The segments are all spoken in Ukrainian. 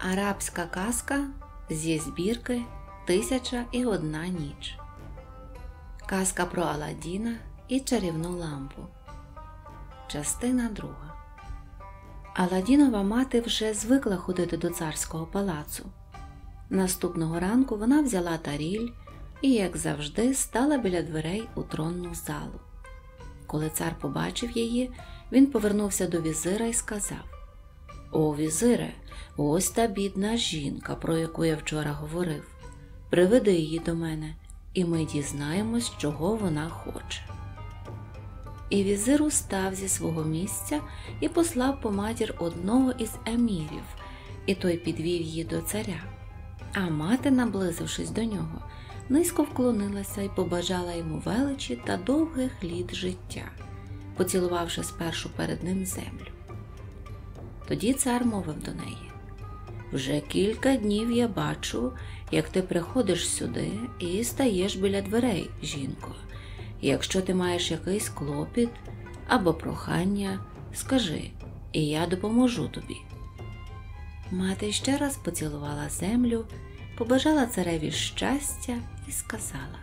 Арабська казка зі збірки Тисяча і одна ніч. Казка про Аладдіна і чарівну лампу. Частина друга. Аладдінова мати вже звикла ходити до царського палацу. Наступного ранку вона взяла таріль і, як завжди, стала біля дверей у тронну залу. Коли цар побачив її, він повернувся до візира і сказав о, візире, ось та бідна жінка, про яку я вчора говорив. Приведи її до мене, і ми дізнаємось, чого вона хоче. І візир устав зі свого місця і послав по матір одного із емірів, і той підвів її до царя. А мати, наблизившись до нього, низько вклонилася і побажала йому величі та довгих літ життя, поцілувавши спершу перед ним землю. Тоді цар мовив до неї. Вже кілька днів я бачу, як ти приходиш сюди і стаєш біля дверей, жінко. Якщо ти маєш якийсь клопіт або прохання, скажи, і я допоможу тобі. Мати ще раз поцілувала землю, побажала цареві щастя і сказала: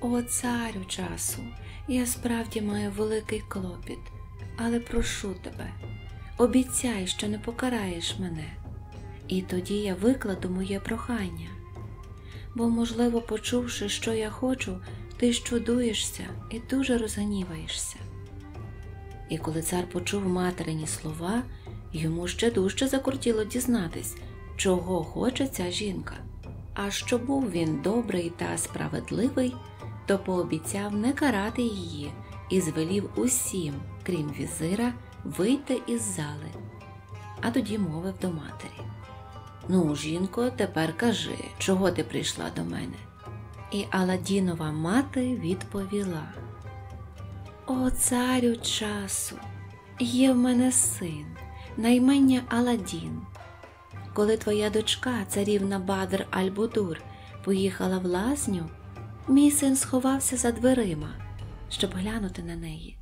О, царю часу, я справді маю великий клопіт, але прошу тебе обіцяй, що не покараєш мене, і тоді я викладу моє прохання, бо, можливо, почувши, що я хочу, ти щудуєшся і дуже розгніваєшся. І коли цар почув материні слова, йому ще дужче закортіло дізнатись, чого хоче ця жінка. А що був він добрий та справедливий, то пообіцяв не карати її і звелів усім, крім візира вийти із зали, а тоді мовив до матері. Ну, жінко, тепер кажи, чого ти прийшла до мене? І Аладінова мати відповіла: О, царю часу, є в мене син, наймення Аладін. Коли твоя дочка, царівна Бадр Альбудур, поїхала в лазню, мій син сховався за дверима, щоб глянути на неї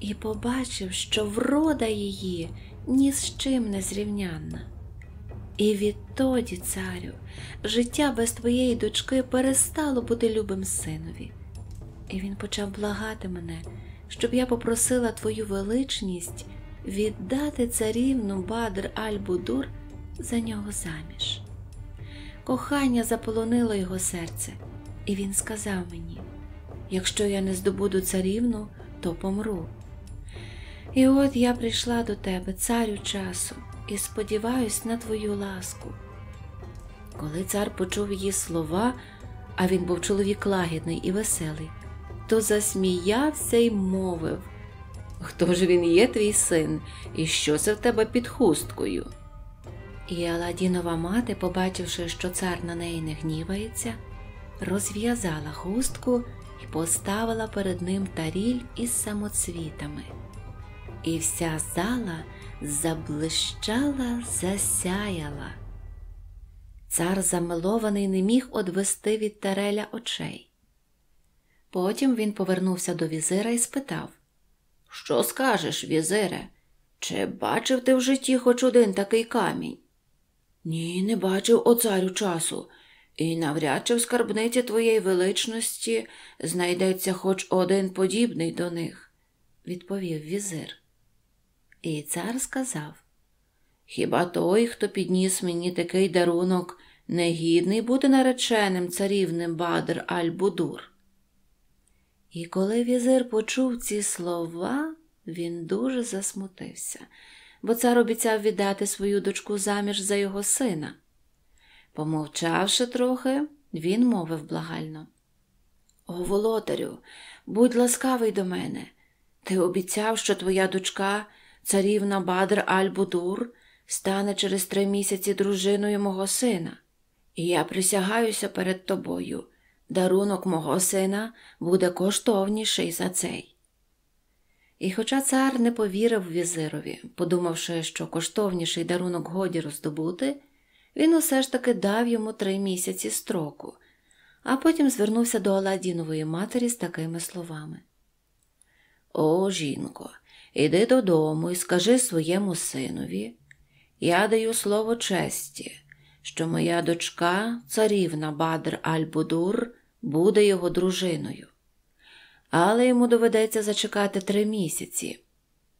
і побачив, що врода її ні з чим не зрівнянна. І відтоді, царю, життя без твоєї дочки перестало бути любим синові. І він почав благати мене, щоб я попросила твою величність віддати царівну Бадр Аль-Будур за нього заміж. Кохання заполонило його серце, і він сказав мені: якщо я не здобуду царівну, то помру. І от я прийшла до тебе, царю часу, і сподіваюсь на твою ласку. Коли цар почув її слова, а він був чоловік лагідний і веселий, то засміявся й мовив Хто ж він є, твій син, і що це в тебе під хусткою? І Аладінова мати, побачивши, що цар на неї не гнівається, розв'язала хустку і поставила перед ним таріль із самоцвітами і вся зала заблищала, засяяла. Цар замилований не міг одвести від тареля очей. Потім він повернувся до візира і спитав: Що скажеш, візире? Чи бачив ти в житті хоч один такий камінь? Ні, не бачив о царю часу, і навряд чи в скарбниці твоєї величності знайдеться хоч один подібний до них, відповів візир. І цар сказав: Хіба той, хто підніс мені такий дарунок, негідний бути нареченим царівним Бадр Аль-Будур? І коли візир почув ці слова, він дуже засмутився, бо цар обіцяв віддати свою дочку заміж за його сина. Помовчавши трохи, він мовив благально. О, володарю, будь ласкавий до мене. Ти обіцяв, що твоя дочка царівна Бадр Аль-Будур стане через три місяці дружиною мого сина, і я присягаюся перед тобою. Дарунок мого сина буде коштовніший за цей. І хоча цар не повірив візирові, подумавши, що коштовніший дарунок годі роздобути, він усе ж таки дав йому три місяці строку, а потім звернувся до Аладінової матері з такими словами: О, жінко, Іди додому і скажи своєму синові. Я даю слово честі, що моя дочка, царівна Бадр Аль-Будур, буде його дружиною. Але йому доведеться зачекати три місяці.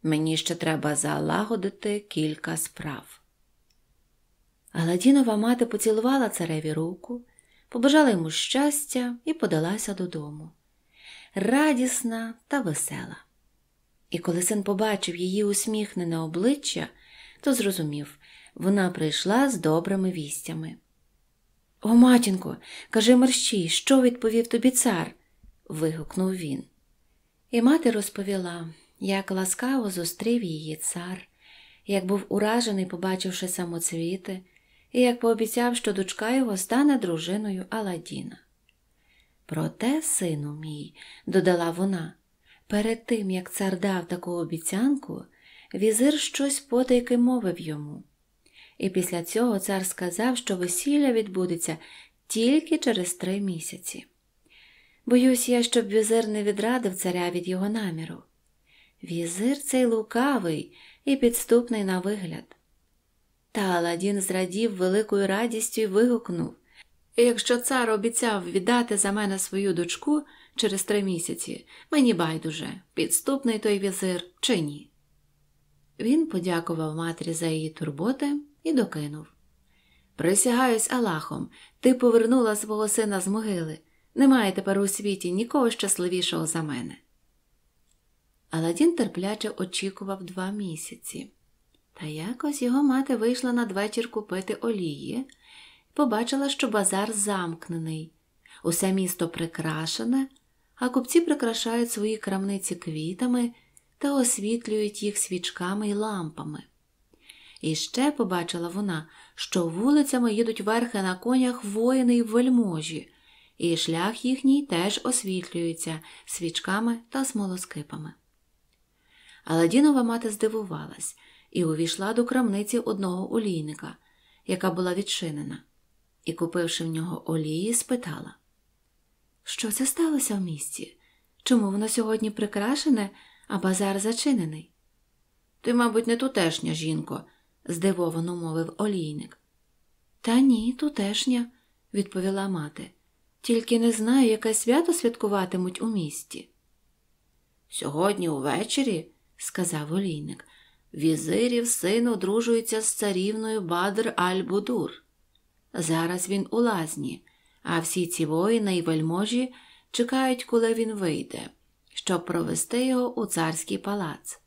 Мені ще треба залагодити кілька справ. Аладінова мати поцілувала цареві руку, побажала йому щастя і подалася додому. Радісна та весела. І коли син побачив її усміхнене обличчя, то зрозумів вона прийшла з добрими вістями. О, матінко, кажи мерщій, що відповів тобі цар? вигукнув він. І мати розповіла, як ласкаво зустрів її цар, як був уражений, побачивши самоцвіти, і як пообіцяв, що дочка його стане дружиною Аладіна. Проте, сину мій, додала вона, Перед тим, як цар дав таку обіцянку, візир щось потайки мовив йому. І після цього цар сказав, що весілля відбудеться тільки через три місяці. Боюсь я, щоб візир не відрадив царя від його наміру. Візир цей лукавий і підступний на вигляд. Та Аладдін зрадів великою радістю і вигукнув Якщо цар обіцяв віддати за мене свою дочку, через три місяці, мені байдуже, підступний той візир чи ні. Він подякував матері за її турботи і докинув Присягаюсь Аллахом, ти повернула свого сина з могили. Немає тепер у світі нікого щасливішого за мене. Аладін терпляче очікував два місяці, та якось його мати вийшла надвечір купити олії і побачила, що базар замкнений, усе місто прикрашене, а купці прикрашають свої крамниці квітами та освітлюють їх свічками і лампами. І ще побачила вона, що вулицями їдуть верхи на конях воїни й вельможі, і шлях їхній теж освітлюється свічками та смолоскипами. Аладінова мати здивувалась і увійшла до крамниці одного олійника, яка була відчинена, і, купивши в нього олії, спитала що це сталося в місті? Чому воно сьогодні прикрашене, а базар зачинений? Ти, мабуть, не тутешня жінко, здивовано мовив олійник. Та ні, тутешня, відповіла мати, тільки не знаю, яке свято святкуватимуть у місті. Сьогодні увечері, сказав олійник, візирів син одружується з царівною Бадр Аль Будур. Зараз він у лазні а всі ці воїни й вельможі чекають, коли він вийде, щоб провести його у царський палац.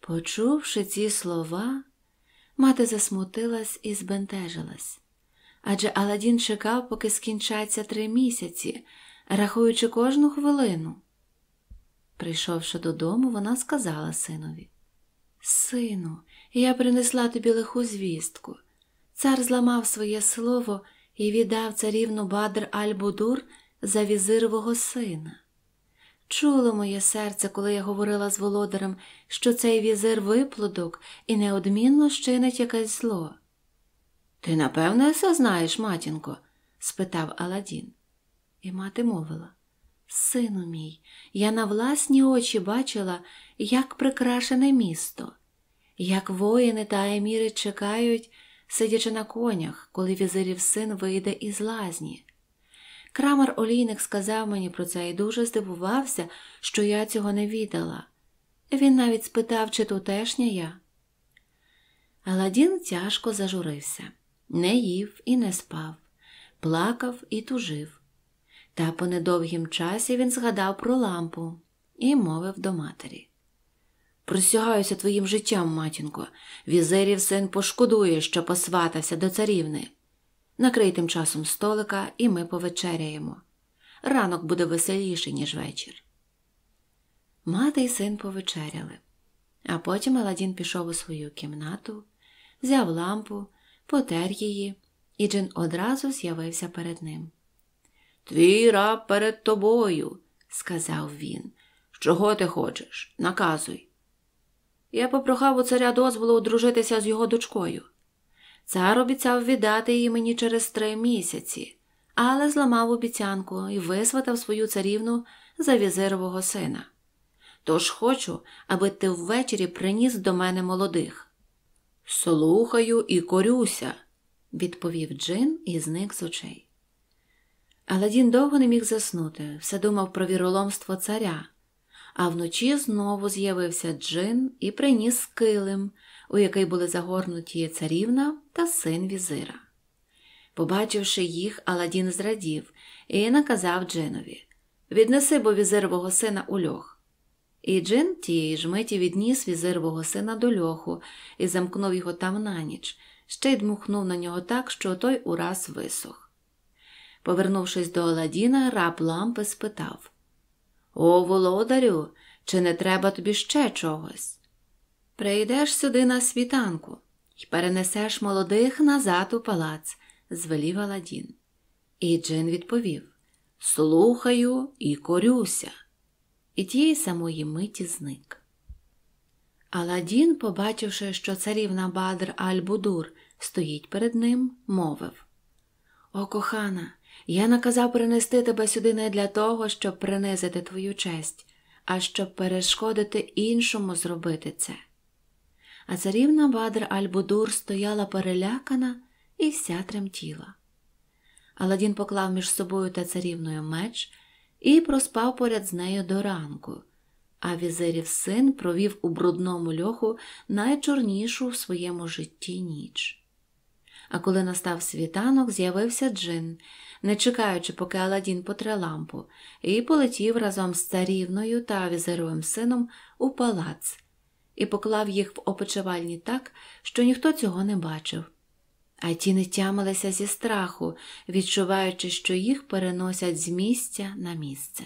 Почувши ці слова, мати засмутилась і збентежилась. Адже Аладін чекав, поки скінчаться три місяці, рахуючи кожну хвилину. Прийшовши додому, вона сказала синові: Сину, я принесла тобі лиху звістку. Цар зламав своє слово і віддав царівну Бадр Аль-Будур за візирового сина. Чуло моє серце, коли я говорила з володарем, що цей візир виплодок і неодмінно щинить якесь зло. Ти, напевне, все знаєш, матінко? спитав Аладін. І мати мовила Сину мій, я на власні очі бачила, як прикрашене місто, як воїни та еміри чекають сидячи на конях, коли візирів син вийде із лазні. Крамар олійник сказав мені про це і дуже здивувався, що я цього не відала. Він навіть спитав, чи тутешня я. Аладін тяжко зажурився, не їв і не спав, плакав і тужив. Та по недовгім часі він згадав про лампу і мовив до матері. Присягаюся твоїм життям, матінко. Візерів син пошкодує, що посватався до царівни. Накрий тим часом столика, і ми повечеряємо. Ранок буде веселіший, ніж вечір. Мати й син повечеряли, а потім Аладін пішов у свою кімнату, взяв лампу, потер її, і Джин одразу з'явився перед ним. Твій раб перед тобою, сказав він. Чого ти хочеш? Наказуй. Я попрохав у царя дозволу одружитися з його дочкою. Цар обіцяв віддати її мені через три місяці, але зламав обіцянку і висватав свою царівну за візирового сина. Тож хочу, аби ти ввечері приніс до мене молодих. Слухаю і корюся, відповів Джин і зник з очей. Але Дін довго не міг заснути, все думав про віроломство царя а вночі знову з'явився джин і приніс килим, у який були загорнуті царівна та син візира. Побачивши їх, Аладін зрадів і наказав джинові Віднеси бо візирового сина у льох. І джин тієї ж миті відніс візирового сина до льоху і замкнув його там на ніч, ще й дмухнув на нього так, що той ураз висох. Повернувшись до Аладіна, раб лампи спитав о, володарю, чи не треба тобі ще чогось? Прийдеш сюди на світанку і перенесеш молодих назад у палац, звелів Аладдін. І Джин відповів Слухаю і корюся. І тієї самої миті зник. Аладдін, побачивши, що царівна Бадр Аль-Будур стоїть перед ним, мовив О, кохана, я наказав принести тебе сюди не для того, щоб принизити твою честь, а щоб перешкодити іншому зробити це. А царівна Бадр Альбудур стояла перелякана і вся тремтіла. Аладін поклав між собою та царівною меч і проспав поряд з нею до ранку, а візирів син провів у брудному льоху найчорнішу в своєму житті ніч. А коли настав світанок, з'явився Джин не чекаючи, поки Аладдін потре лампу, і полетів разом з царівною та візеровим сином у палац і поклав їх в опочивальні так, що ніхто цього не бачив. А ті не тямилися зі страху, відчуваючи, що їх переносять з місця на місце.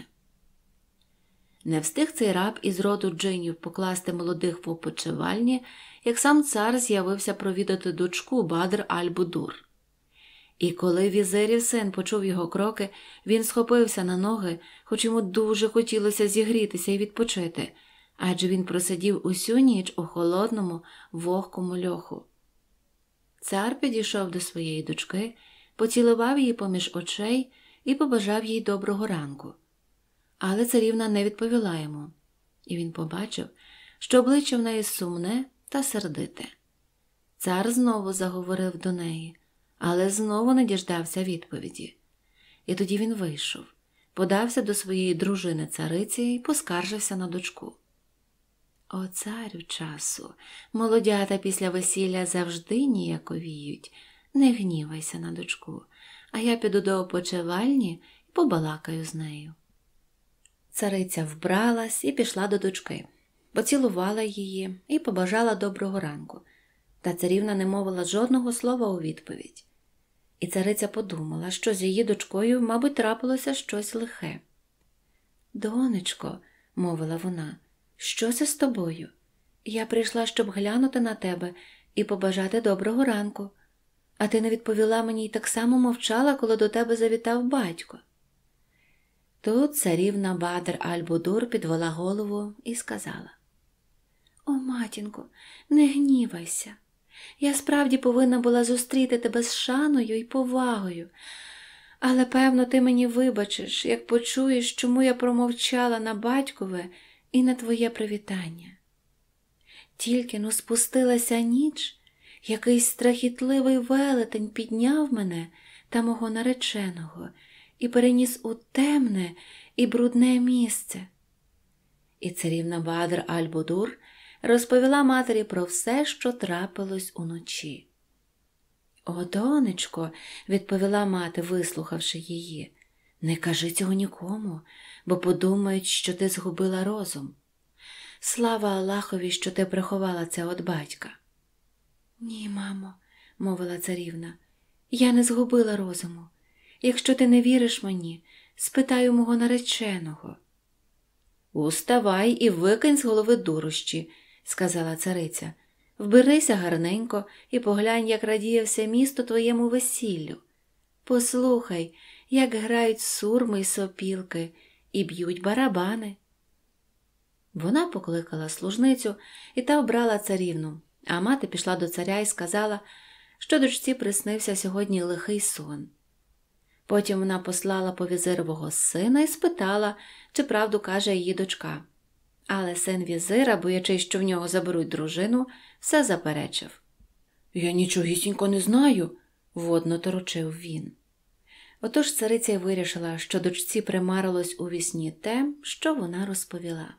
Не встиг цей раб із роду джинів покласти молодих в опочивальні, як сам цар з'явився провідати дочку Бадр Аль-Будур. І коли візерів син почув його кроки, він схопився на ноги, хоч йому дуже хотілося зігрітися і відпочити, адже він просидів усю ніч у холодному, вогкому льоху. Цар підійшов до своєї дочки, поцілував її поміж очей і побажав їй доброго ранку. Але царівна не відповіла йому, і він побачив, що обличчя в неї сумне та сердите. Цар знову заговорив до неї але знову не діждався відповіді. І тоді він вийшов, подався до своєї дружини цариці і поскаржився на дочку. О, царю часу, молодята після весілля завжди ніяковіють. Не гнівайся на дочку, а я піду до опочивальні і побалакаю з нею. Цариця вбралась і пішла до дочки, поцілувала її і побажала доброго ранку, та царівна не мовила жодного слова у відповідь і цариця подумала, що з її дочкою, мабуть, трапилося щось лихе. Донечко, мовила вона, що це з тобою? Я прийшла, щоб глянути на тебе і побажати доброго ранку, а ти не відповіла мені і так само мовчала, коли до тебе завітав батько. Тут царівна Бадр Аль-Будур підвела голову і сказала: О, матінко, не гнівайся. Я справді повинна була зустріти тебе з шаною і повагою, але, певно, ти мені вибачиш, як почуєш, чому я промовчала на батькове і на твоє привітання. Тільки но ну, спустилася ніч, якийсь страхітливий велетень підняв мене та мого нареченого і переніс у темне і брудне місце. І царівна Бадр аль розповіла матері про все, що трапилось уночі. О, донечко, відповіла мати, вислухавши її, не кажи цього нікому, бо подумають, що ти згубила розум. Слава Аллахові, що ти приховала це від батька. Ні, мамо, мовила царівна, я не згубила розуму. Якщо ти не віриш мені, спитаю мого нареченого. Уставай і викинь з голови дурощі, сказала цариця. Вберися гарненько і поглянь, як радіє все місто твоєму весіллю. Послухай, як грають сурми й сопілки і б'ють барабани. Вона покликала служницю і та обрала царівну, а мати пішла до царя і сказала, що дочці приснився сьогодні лихий сон. Потім вона послала повізирового сина і спитала, чи правду каже її дочка. Але син візира, боячись, що в нього заберуть дружину, все заперечив. Я нічогісінько не знаю, водно торочив він. Отож цариця вирішила, що дочці примарилось у вісні те, що вона розповіла.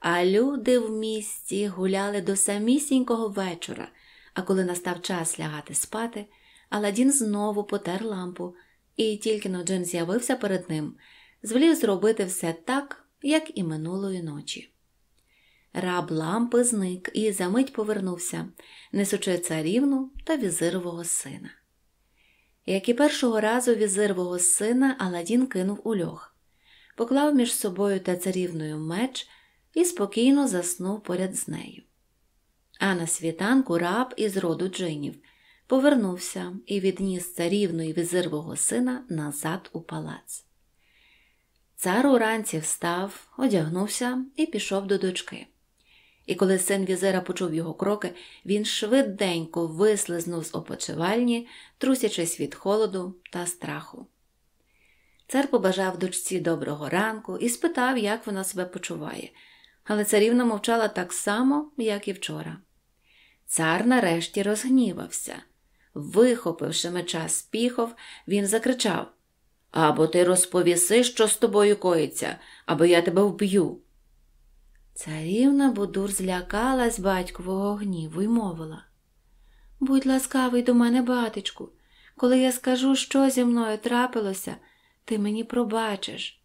А люди в місті гуляли до самісінького вечора, а коли настав час лягати спати, Аладдін знову потер лампу, і тільки но Джим з'явився перед ним, звелів зробити все так, як і минулої ночі. Раб лампи зник і за мить повернувся, несучи царівну та візирового сина. Як і першого разу візирового сина, Аладін кинув у льох, поклав між собою та царівною меч і спокійно заснув поряд з нею. А на світанку раб із роду джинів повернувся і відніс царівну і візирового сина назад у палац. Цар уранці встав, одягнувся і пішов до дочки. І коли син візира почув його кроки, він швиденько вислизнув з опочивальні, трусячись від холоду та страху. Цар побажав дочці доброго ранку і спитав, як вона себе почуває, але царівна мовчала так само, як і вчора. Цар нарешті розгнівався. Вихопивши меча з піхов, він закричав або ти розповіси, що з тобою коїться, або я тебе вб'ю. Царівна Будур злякалась батькового гніву і мовила Будь ласкавий до мене, батечку, коли я скажу, що зі мною трапилося, ти мені пробачиш.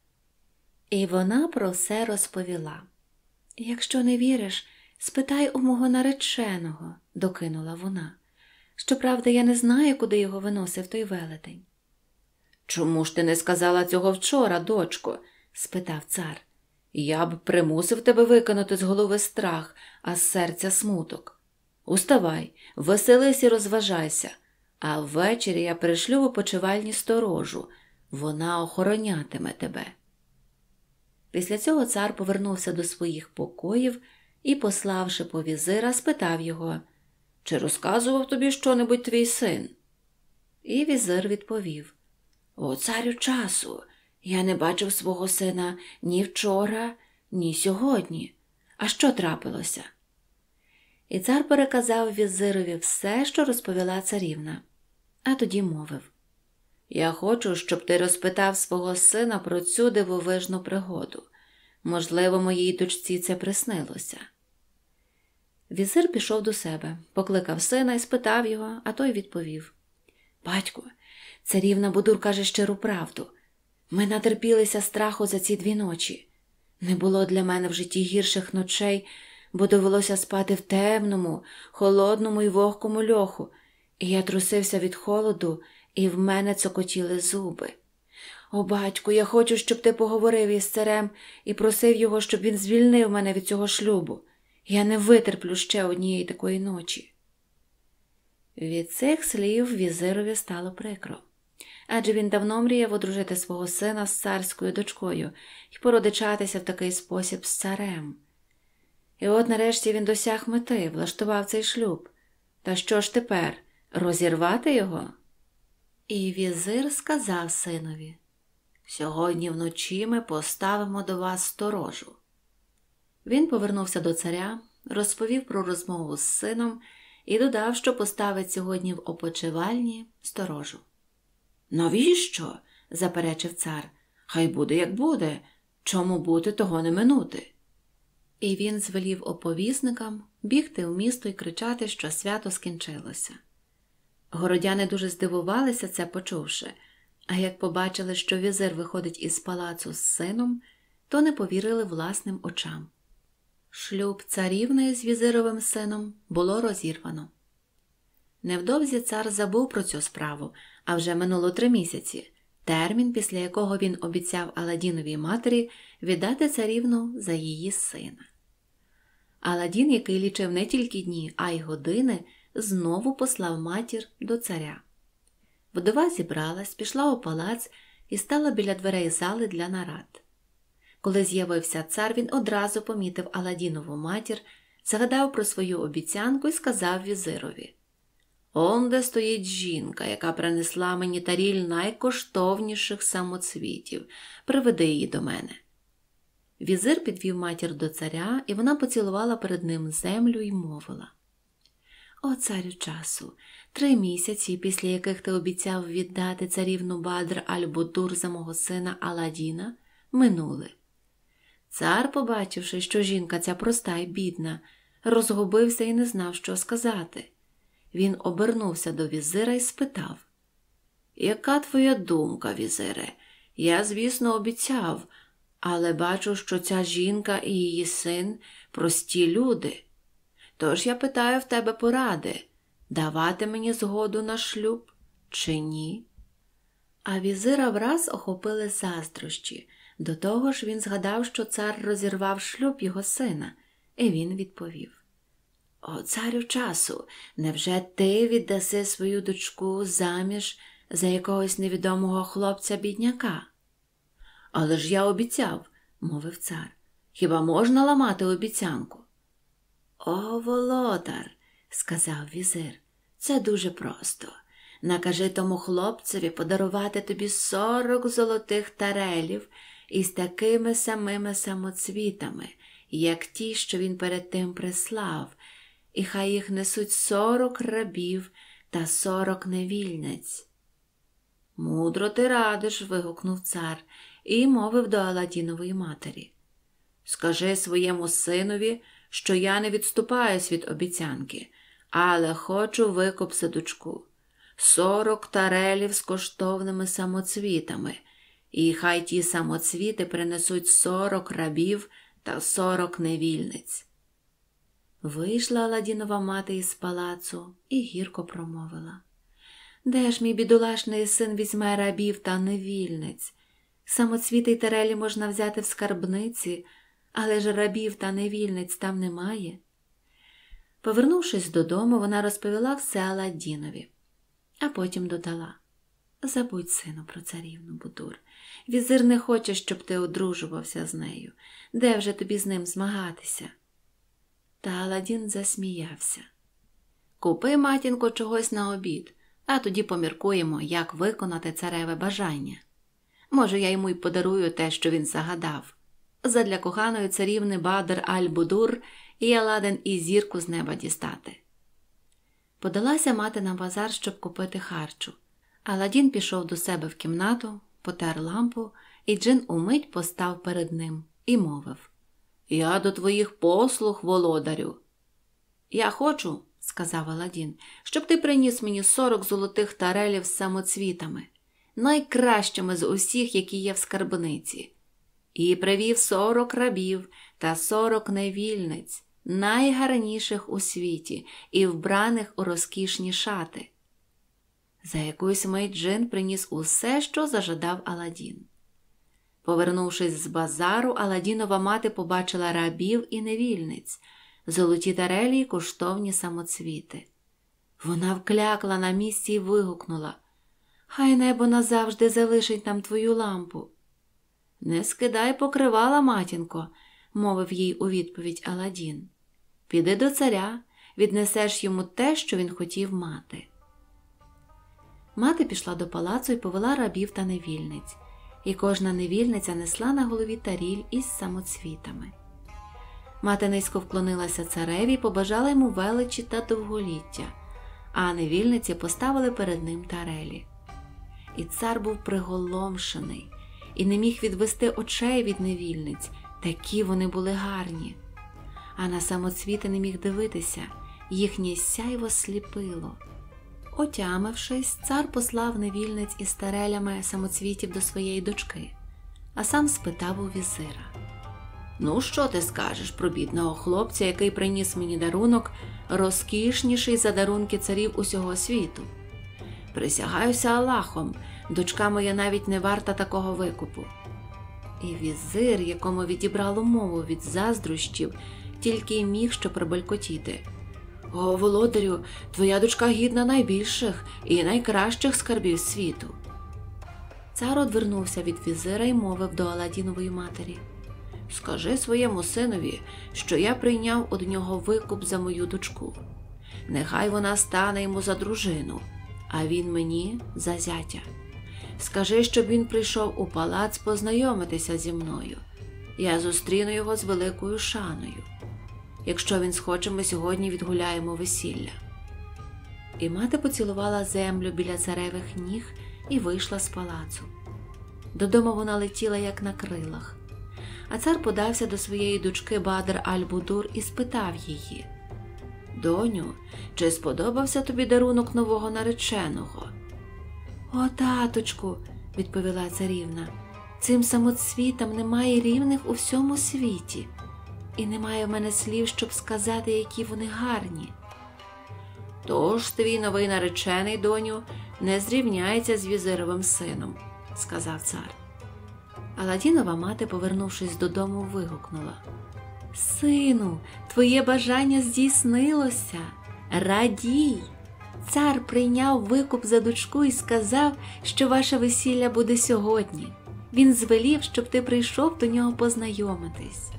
І вона про все розповіла. Якщо не віриш, спитай у мого нареченого, докинула вона. Щоправда, я не знаю, куди його виносив той велетень. Чому ж ти не сказала цього вчора, дочко? спитав цар. Я б примусив тебе виконати з голови страх, а з серця смуток. Уставай, веселись і розважайся, а ввечері я пришлю в опочивальні сторожу, вона охоронятиме тебе. Після цього цар повернувся до своїх покоїв і, пославши по візира, спитав його, чи розказував тобі що небудь твій син? І візир відповів о, царю часу, я не бачив свого сина ні вчора, ні сьогодні. А що трапилося? І цар переказав візирові все, що розповіла царівна, а тоді мовив: Я хочу, щоб ти розпитав свого сина про цю дивовижну пригоду. Можливо, моїй дочці це приснилося. Візир пішов до себе, покликав сина і спитав його, а той відповів: Батьку, Царівна Будур каже щиру правду. Ми натерпілися страху за ці дві ночі. Не було для мене в житті гірших ночей, бо довелося спати в темному, холодному і вогкому льоху, і я трусився від холоду, і в мене цокотіли зуби. О, батьку, я хочу, щоб ти поговорив із царем і просив його, щоб він звільнив мене від цього шлюбу. Я не витерплю ще однієї такої ночі. Від цих слів візирові стало прикро адже він давно мріяв одружити свого сина з царською дочкою і породичатися в такий спосіб з царем. І от нарешті він досяг мети, влаштував цей шлюб. Та що ж тепер розірвати його? І візир сказав синові Сьогодні вночі ми поставимо до вас сторожу. Він повернувся до царя, розповів про розмову з сином і додав, що поставить сьогодні в опочивальні сторожу. Навіщо? заперечив цар. Хай буде, як буде. Чому бути, того не минути. І він звелів оповісникам бігти в місто і кричати, що свято скінчилося. Городяни дуже здивувалися це почувши, а як побачили, що візир виходить із палацу з сином, то не повірили власним очам. Шлюб царівни з візировим сином було розірвано. Невдовзі цар забув про цю справу а вже минуло три місяці, термін, після якого він обіцяв Аладіновій матері віддати царівну за її сина. Аладін, який лічив не тільки дні, а й години, знову послав матір до царя. Вдова зібралась, пішла у палац і стала біля дверей зали для нарад. Коли з'явився цар, він одразу помітив Аладінову матір, згадав про свою обіцянку і сказав візирові Онде стоїть жінка, яка принесла мені таріль найкоштовніших самоцвітів. Приведи її до мене. Візир підвів матір до царя, і вона поцілувала перед ним землю і мовила О, царю часу, три місяці, після яких ти обіцяв віддати царівну бадр Аль-Будур за мого сина Аладіна, минули. Цар, побачивши, що жінка ця проста й бідна, розгубився і не знав, що сказати. Він обернувся до візира і спитав: Яка твоя думка, візире? Я, звісно, обіцяв, але бачу, що ця жінка і її син прості люди. Тож я питаю в тебе поради, давати мені згоду на шлюб чи ні? А візира враз охопили заздрощі. До того ж він згадав, що цар розірвав шлюб його сина, і він відповів о, царю часу, невже ти віддаси свою дочку заміж за якогось невідомого хлопця бідняка? Але ж я обіцяв, мовив цар, хіба можна ламати обіцянку? О, володар, сказав візир, це дуже просто. Накажи тому хлопцеві подарувати тобі сорок золотих тарелів із такими самими самоцвітами, як ті, що він перед тим прислав, і хай їх несуть сорок рабів та сорок невільниць. Мудро ти радиш. вигукнув цар і мовив до Аладінової матері. Скажи своєму синові, що я не відступаюсь від обіцянки, але хочу викоп садочку, сорок тарелів з коштовними самоцвітами, і хай ті самоцвіти принесуть сорок рабів та сорок невільниць. Вийшла Аладінова мати із палацу і гірко промовила. Де ж мій бідолашний син візьме рабів та невільниць? Самоцвіти й терелі можна взяти в скарбниці, але ж рабів та невільниць там немає. Повернувшись додому, вона розповіла все Аладінові, а потім додала Забудь, сину, про царівну Будур. Візир не хоче, щоб ти одружувався з нею. Де вже тобі з ним змагатися? Та Аладдін засміявся. Купи, матінко, чогось на обід, а тоді поміркуємо, як виконати цареве бажання. Може, я йому й подарую те, що він загадав. Задля коханої царівни Бадр Аль-Будур я ладен і зірку з неба дістати. Подалася мати на базар, щоб купити харчу. Аладдін пішов до себе в кімнату, потер лампу, і джин умить постав перед ним і мовив я до твоїх послуг, володарю. Я хочу, сказав Аладін, щоб ти приніс мені сорок золотих тарелів з самоцвітами, найкращими з усіх, які є в скарбниці, і привів сорок рабів та сорок невільниць, найгарніших у світі і вбраних у розкішні шати. За якусь мить Джин приніс усе, що зажадав Аладін. Повернувшись з базару, Аладінова мати побачила рабів і невільниць, золоті тарелі й коштовні самоцвіти. Вона вклякла на місці і вигукнула Хай небо назавжди залишить нам твою лампу. Не скидай покривала, матінко, мовив їй у відповідь Аладін. Піди до царя, віднесеш йому те, що він хотів мати. Мати пішла до палацу і повела рабів та невільниць і кожна невільниця несла на голові таріль із самоцвітами. Мати низько вклонилася цареві, побажала йому величі та довголіття, а невільниці поставили перед ним тарелі. І цар був приголомшений і не міг відвести очей від невільниць, такі вони були гарні. А на самоцвіти не міг дивитися, їхнє сяйво сліпило. Отямившись, цар послав невільниць із старелями самоцвітів до своєї дочки, а сам спитав у візира: Ну, що ти скажеш про бідного хлопця, який приніс мені дарунок, розкішніший за дарунки царів усього світу? Присягаюся Аллахом, дочка моя навіть не варта такого викупу. І візир, якому відібрало мову від заздрощів, тільки й міг що пробелькотіти. О, володарю, твоя дочка гідна найбільших і найкращих скарбів світу. Цар одвернувся від візира і мовив до Аладінової матері Скажи своєму синові, що я прийняв од нього викуп за мою дочку. Нехай вона стане йому за дружину, а він мені за зятя. Скажи, щоб він прийшов у палац познайомитися зі мною. Я зустріну його з великою шаною. Якщо він схоче, ми сьогодні відгуляємо весілля. І мати поцілувала землю біля царевих ніг і вийшла з палацу. Додому вона летіла, як на крилах. А цар подався до своєї дочки Бадр Аль-Будур і спитав її: Доню, чи сподобався тобі дарунок нового нареченого? О, таточку, відповіла царівна, цим самоцвітам немає рівних у всьому світі і немає в мене слів, щоб сказати, які вони гарні. Тож твій новий наречений, доню, не зрівняється з візировим сином, сказав цар. Аладдінова мати, повернувшись додому, вигукнула Сину, твоє бажання здійснилося. Радій! Цар прийняв викуп за дочку і сказав, що ваше весілля буде сьогодні. Він звелів, щоб ти прийшов до нього познайомитись.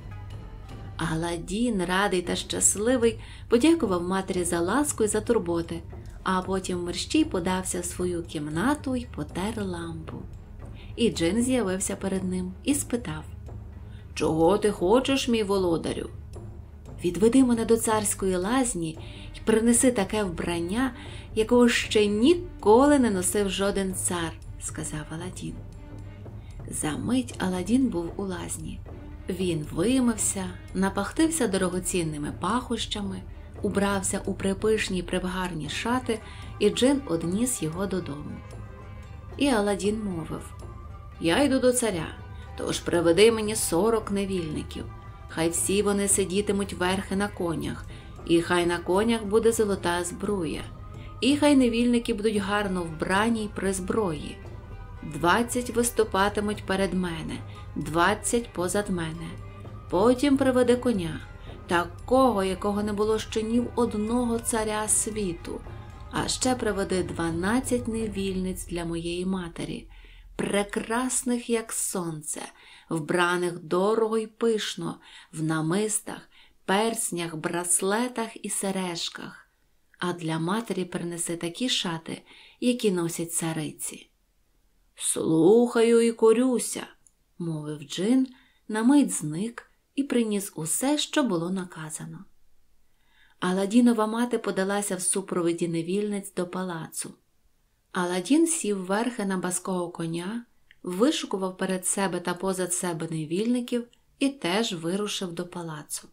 Аладдін, радий та щасливий, подякував матері за ласку і за турботи, а потім мерщій подався в свою кімнату і потер лампу. І Джин з'явився перед ним і спитав Чого ти хочеш, мій володарю? Відведи мене до царської лазні і принеси таке вбрання, якого ще ніколи не носив жоден цар, сказав Аладдін. мить Аладдін був у лазні. Він вимився, напахтився дорогоцінними пахощами, убрався у припишні привгарні шати, і Джин одніс його додому. І Аладдін мовив Я йду до царя, тож приведи мені сорок невільників. Хай всі вони сидітимуть верхи на конях, і хай на конях буде золота збруя, і хай невільники будуть гарно вбрані й при зброї. Двадцять виступатимуть перед мене. Двадцять позад мене. Потім приведе коня, такого, якого не було ще ні в одного царя світу, а ще приведе дванадцять невільниць для моєї матері, прекрасних, як сонце, вбраних дорого й пишно, в намистах, перснях, браслетах і сережках, а для матері принесе такі шати, які носять цариці. Слухаю і корюся мовив Джин, на мить зник і приніс усе, що було наказано. Аладінова мати подалася в супроводі невільниць до палацу. Аладін сів верхи на баского коня, вишукував перед себе та позад себе невільників і теж вирушив до палацу.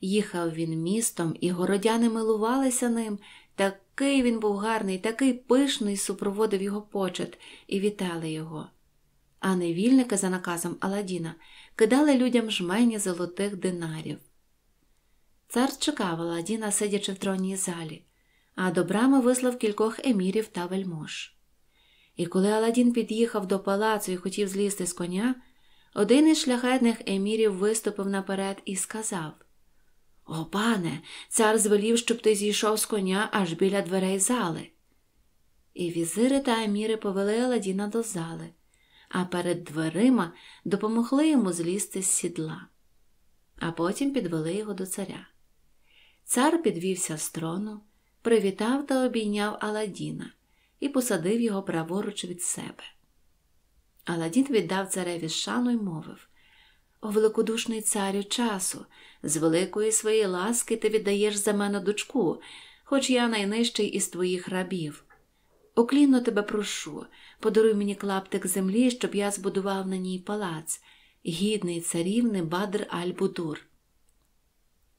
Їхав він містом, і городяни милувалися ним. Такий він був гарний, такий пишний супроводив його почет і вітали його а невільники за наказом Аладіна кидали людям жмені золотих динарів. Цар чекав Аладіна, сидячи в тронній залі, а добрами вислав кількох емірів та вельмож. І коли Аладін під'їхав до палацу і хотів злізти з коня, один із шляхетних емірів виступив наперед і сказав О, пане, цар звелів, щоб ти зійшов з коня аж біля дверей зали. І візири та еміри повели Аладіна до зали, а перед дверима допомогли йому злізти з сідла, а потім підвели його до царя. Цар підвівся з трону, привітав та обійняв Аладіна і посадив його праворуч від себе. Аладін віддав цареві шану й мовив О, великодушний царю часу, з великої своєї ласки ти віддаєш за мене дочку, хоч я найнижчий із твоїх рабів. Оклінно тебе прошу, подаруй мені клаптик землі, щоб я збудував на ній палац, гідний царівни Бадр Аль-Будур.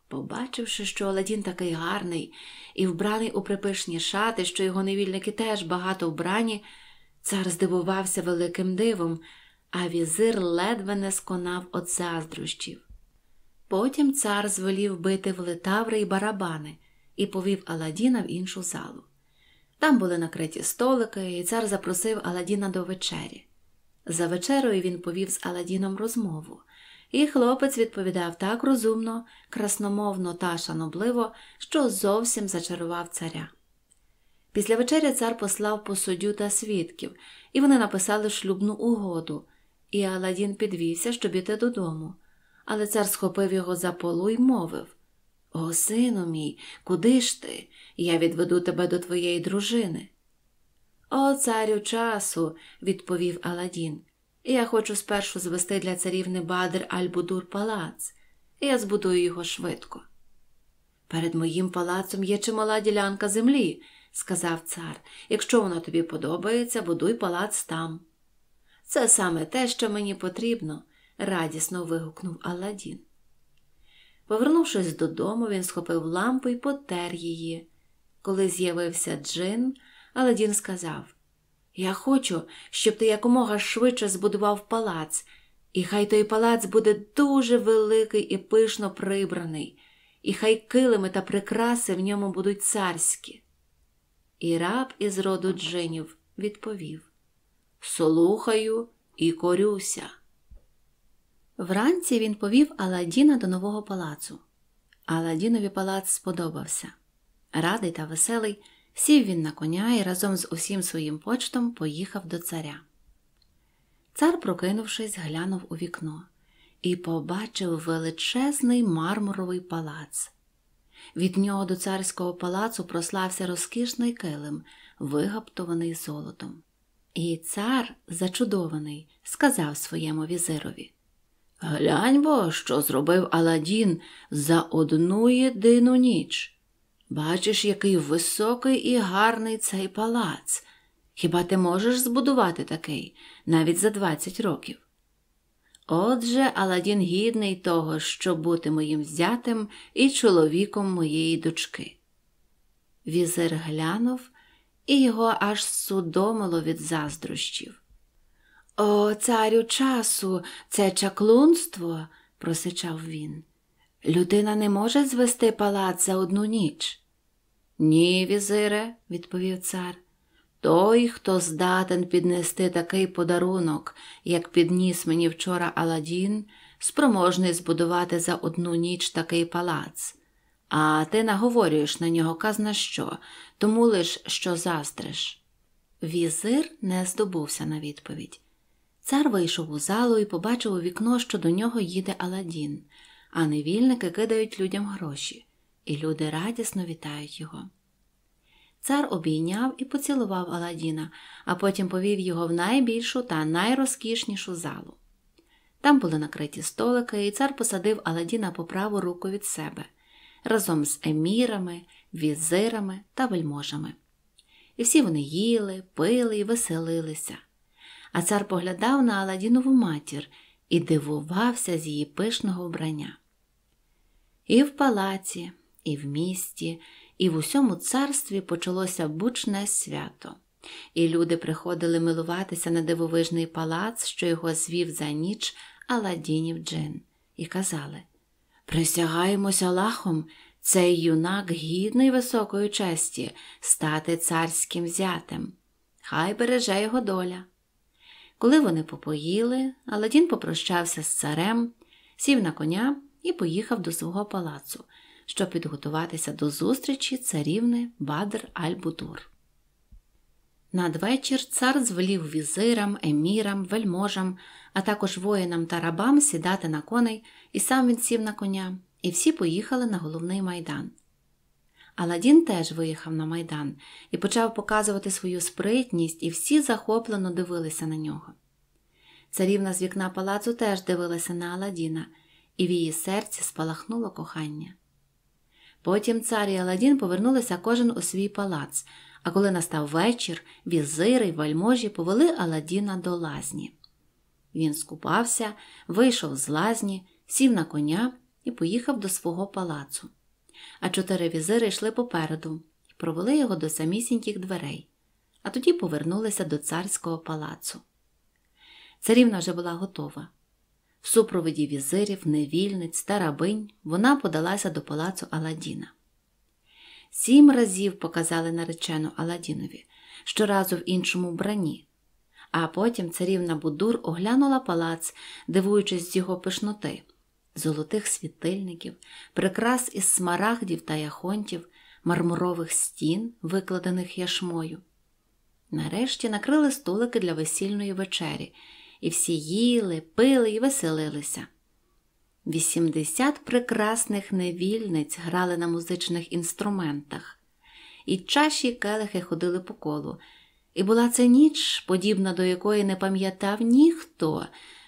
Побачивши, що Аладін такий гарний і вбраний у припишні шати, що його невільники теж багато вбрані, цар здивувався великим дивом, а візир ледве не сконав от заздрощів. Потім цар звелів бити в летаври й барабани і повів Аладіна в іншу залу. Там були накриті столики, і цар запросив Аладіна до вечері. За вечерою він повів з Аладіном розмову, і хлопець відповідав так розумно, красномовно та шанобливо, що зовсім зачарував царя. Після вечері цар послав по суддю та свідків, і вони написали шлюбну угоду, і Аладін підвівся, щоб іти додому. Але цар схопив його за полу й мовив о, сину мій, куди ж ти? Я відведу тебе до твоєї дружини. О, царю часу, відповів Аладін. Я хочу спершу звести для царівни Бадр Аль-Будур палац, я збудую його швидко. Перед моїм палацом є чимала ділянка землі, сказав цар. Якщо вона тобі подобається, будуй палац там. Це саме те, що мені потрібно, радісно вигукнув Аладін. Повернувшись додому, він схопив лампу і потер її. Коли з'явився Джин, Аладін сказав Я хочу, щоб ти якомога швидше збудував палац, і хай той палац буде дуже великий і пишно прибраний, і хай килими та прикраси в ньому будуть царські. І раб із роду джинів відповів Слухаю і корюся. Вранці він повів Аладдіна до нового палацу. Аладдінові палац сподобався. Радий та веселий, сів він на коня і разом з усім своїм почтом поїхав до царя. Цар, прокинувшись, глянув у вікно і побачив величезний мармуровий палац. Від нього до царського палацу прослався розкішний килим, вигаптований золотом. І цар, зачудований, сказав своєму візирові Глянь бо, що зробив Аладдін за одну єдину ніч. Бачиш, який високий і гарний цей палац. Хіба ти можеш збудувати такий навіть за двадцять років? Отже, Аладдін гідний того, щоб бути моїм взятим і чоловіком моєї дочки. Візер глянув, і його аж судомило від заздрощів. О, царю часу, це чаклунство, просичав він. Людина не може звести палац за одну ніч. Ні, візире, відповів цар. Той, хто здатен піднести такий подарунок, як підніс мені вчора Аладдін, спроможний збудувати за одну ніч такий палац, а ти наговорюєш на нього казна що, тому лиш що застриш. Візир не здобувся на відповідь. Цар вийшов у залу і побачив у вікно, що до нього їде Аладдін, а невільники кидають людям гроші, і люди радісно вітають його. Цар обійняв і поцілував Аладдіна, а потім повів його в найбільшу та найрозкішнішу залу. Там були накриті столики, і цар посадив Аладдіна по праву руку від себе разом з емірами, візирами та вельможами. І всі вони їли, пили і веселилися а цар поглядав на Аладінову матір і дивувався з її пишного вбрання. І в палаці, і в місті, і в усьому царстві почалося бучне свято, і люди приходили милуватися на дивовижний палац, що його звів за ніч Аладінів джин, і казали Присягаємося Аллахом, цей юнак гідний високої честі, стати царським зятем. Хай береже його доля. Коли вони попоїли, Аладін попрощався з царем, сів на коня і поїхав до свого палацу, щоб підготуватися до зустрічі царівни Бадр Аль-Будур. Надвечір цар звелів візирам, емірам, вельможам, а також воїнам та рабам сідати на коней, і сам він сів на коня, і всі поїхали на головний майдан. Аладін теж виїхав на майдан і почав показувати свою спритність, і всі захоплено дивилися на нього. Царівна з вікна палацу теж дивилася на Аладіна, і в її серці спалахнуло кохання. Потім цар і Аладін повернулися кожен у свій палац, а коли настав вечір, візири й вальможі повели Аладіна до лазні. Він скупався, вийшов з лазні, сів на коня і поїхав до свого палацу а чотири візири йшли попереду і провели його до самісіньких дверей, а тоді повернулися до царського палацу. Царівна вже була готова. В супроводі візирів, невільниць та рабинь вона подалася до палацу Аладіна. Сім разів показали наречену Аладінові, щоразу в іншому вбранні, а потім царівна Будур оглянула палац, дивуючись з його пишноти золотих світильників, прикрас із смарагдів та яхонтів, мармурових стін, викладених яшмою. Нарешті накрили столики для весільної вечері, і всі їли, пили і веселилися. Вісімдесят прекрасних невільниць грали на музичних інструментах, і чаші і келихи ходили по колу. І була це ніч, подібна до якої не пам'ятав ніхто,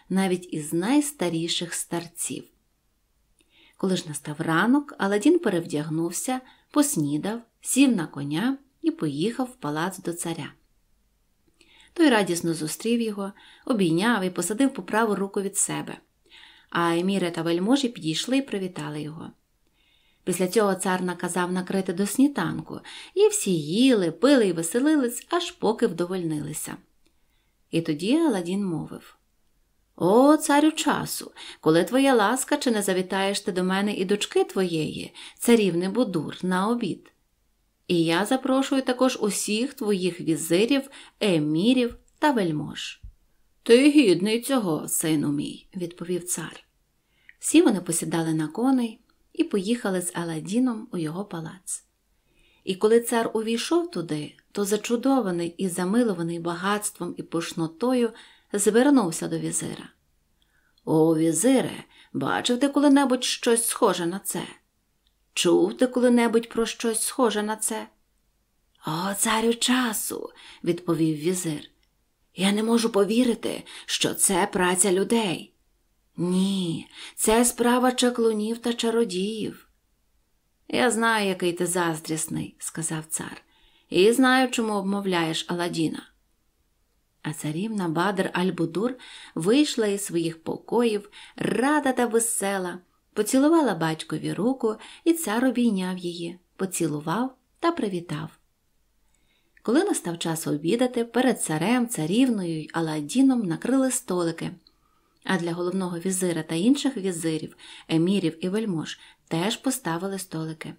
навіть із найстаріших старців. Коли ж настав ранок, Аладдін перевдягнувся, поснідав, сів на коня і поїхав в палац до царя. Той радісно зустрів його, обійняв і посадив по праву руку від себе. А Еміри та вельможі підійшли і привітали його. Після цього цар наказав накрити до снітанку, і всі їли, пили і веселились, аж поки вдовольнилися. І тоді Аладдін мовив о, царю часу, коли твоя ласка, чи не завітаєш ти до мене і дочки твоєї, царівни Будур, на обід. І я запрошую також усіх твоїх візирів, емірів та вельмож. Ти гідний цього, сину мій, відповів цар. Всі вони посідали на коней і поїхали з Аладіном у його палац. І коли цар увійшов туди, то зачудований і замилований багатством і пишнотою звернувся до візира. О, візире, бачив ти коли-небудь щось схоже на це? Чув ти коли-небудь про щось схоже на це? О, царю часу, відповів візир. Я не можу повірити, що це праця людей. Ні, це справа чаклунів та чародіїв. Я знаю, який ти заздрісний, сказав цар, і знаю, чому обмовляєш Аладіна. А царівна Бадр аль вийшла із своїх покоїв, рада та весела, поцілувала батькові руку, і цар обійняв її, поцілував та привітав. Коли настав час обідати, перед царем, царівною й Аладдіном накрили столики, а для головного візира та інших візирів, емірів і вельмож теж поставили столики.